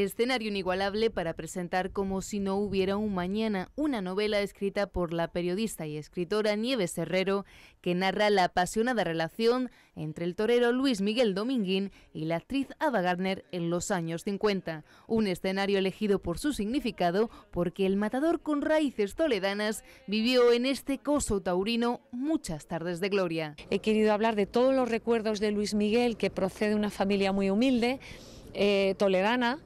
escenario inigualable para presentar como si no hubiera un mañana, una novela escrita por la periodista y escritora Nieves Herrero, que narra la apasionada relación entre el torero Luis Miguel Dominguín y la actriz Ava Gardner en los años 50. Un escenario elegido por su significado porque el matador con raíces toledanas vivió en este coso taurino muchas tardes de gloria. He querido hablar de todos los recuerdos de Luis Miguel, que procede de una familia muy humilde eh, toledana,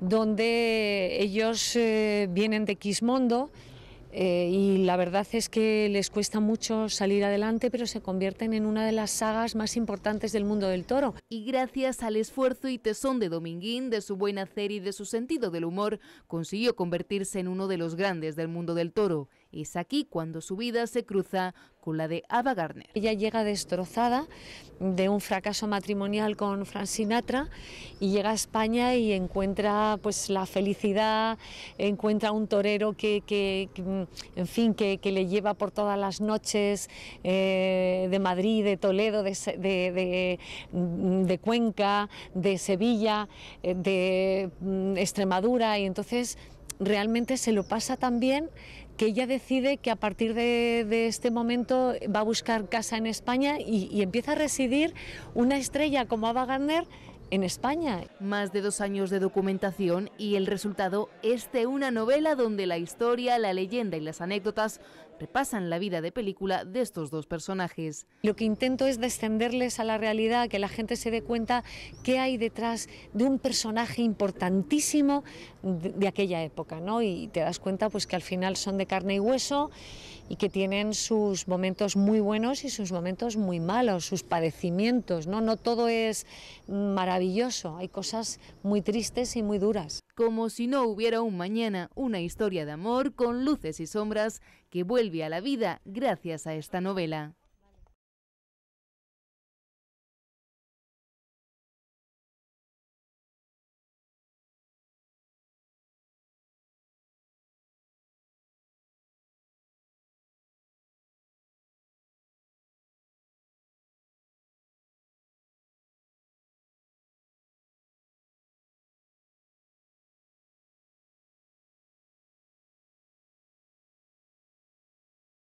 donde ellos eh, vienen de Quismondo. Eh, y la verdad es que les cuesta mucho salir adelante, pero se convierten en una de las sagas más importantes del mundo del toro. Y gracias al esfuerzo y tesón de Dominguín, de su buen hacer y de su sentido del humor, consiguió convertirse en uno de los grandes del mundo del toro. Es aquí cuando su vida se cruza con la de Ava Gardner. Ella llega destrozada de un fracaso matrimonial con Frank Sinatra y llega a España y encuentra pues la felicidad, encuentra un torero que, en fin, que, le lleva por todas las noches eh, de Madrid, de Toledo, de, de Cuenca, de Sevilla, eh, de mm, Extremadura y entonces realmente se lo pasa tan bien que ella decide que a partir de, este momento va a buscar casa en España y, y empieza a residir una estrella como Ava Gardner en España. Más de dos años de documentación y el resultado es de una novela donde la historia, la leyenda y las anécdotas repasan la vida de película de estos dos personajes. Lo que intento es descenderles a la realidad, que la gente se dé cuenta qué hay detrás de un personaje importantísimo de, aquella época, ¿no? Y te das cuenta pues que al final son de carne y hueso y que tienen sus momentos muy buenos y sus momentos muy malos, sus padecimientos, ¿no? No todo es maravilloso hay cosas muy tristes y muy duras. Como si no hubiera un mañana, una historia de amor con luces y sombras que vuelve a la vida gracias a esta novela.